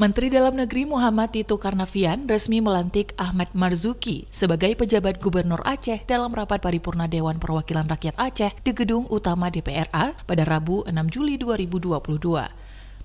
Menteri Dalam Negeri Muhammad Tito Karnavian resmi melantik Ahmad Marzuki sebagai pejabat Gubernur Aceh dalam rapat paripurna Dewan Perwakilan Rakyat Aceh di Gedung Utama DPRA pada Rabu 6 Juli 2022.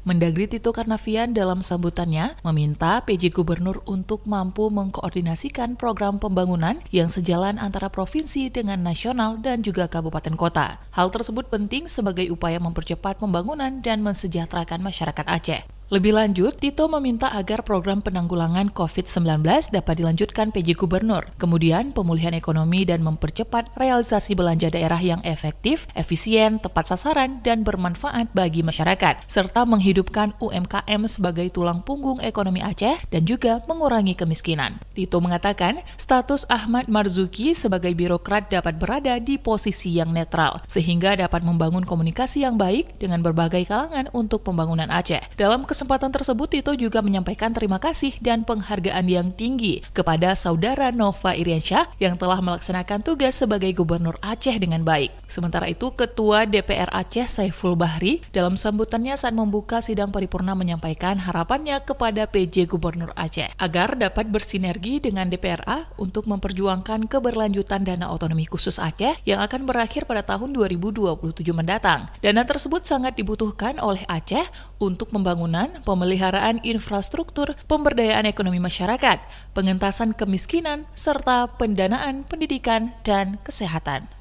Mendagri Tito Karnavian dalam sambutannya meminta PJ Gubernur untuk mampu mengkoordinasikan program pembangunan yang sejalan antara provinsi dengan nasional dan juga kabupaten kota. Hal tersebut penting sebagai upaya mempercepat pembangunan dan mensejahterakan masyarakat Aceh. Lebih lanjut, Tito meminta agar program penanggulangan COVID-19 dapat dilanjutkan PJ Gubernur, kemudian pemulihan ekonomi dan mempercepat realisasi belanja daerah yang efektif, efisien, tepat sasaran, dan bermanfaat bagi masyarakat, serta menghidupkan UMKM sebagai tulang punggung ekonomi Aceh dan juga mengurangi kemiskinan. Tito mengatakan, status Ahmad Marzuki sebagai birokrat dapat berada di posisi yang netral, sehingga dapat membangun komunikasi yang baik dengan berbagai kalangan untuk pembangunan Aceh. Dalam kesempatan kesempatan tersebut, Tito juga menyampaikan terima kasih dan penghargaan yang tinggi kepada saudara Nova Iriansyah yang telah melaksanakan tugas sebagai Gubernur Aceh dengan baik. Sementara itu, Ketua DPR Aceh Saiful Bahri dalam sambutannya saat membuka sidang paripurna menyampaikan harapannya kepada PJ Gubernur Aceh agar dapat bersinergi dengan DPRA untuk memperjuangkan keberlanjutan dana otonomi khusus Aceh yang akan berakhir pada tahun 2027 mendatang. Dana tersebut sangat dibutuhkan oleh Aceh untuk pembangunan pemeliharaan infrastruktur, pemberdayaan ekonomi masyarakat, pengentasan kemiskinan, serta pendanaan pendidikan dan kesehatan.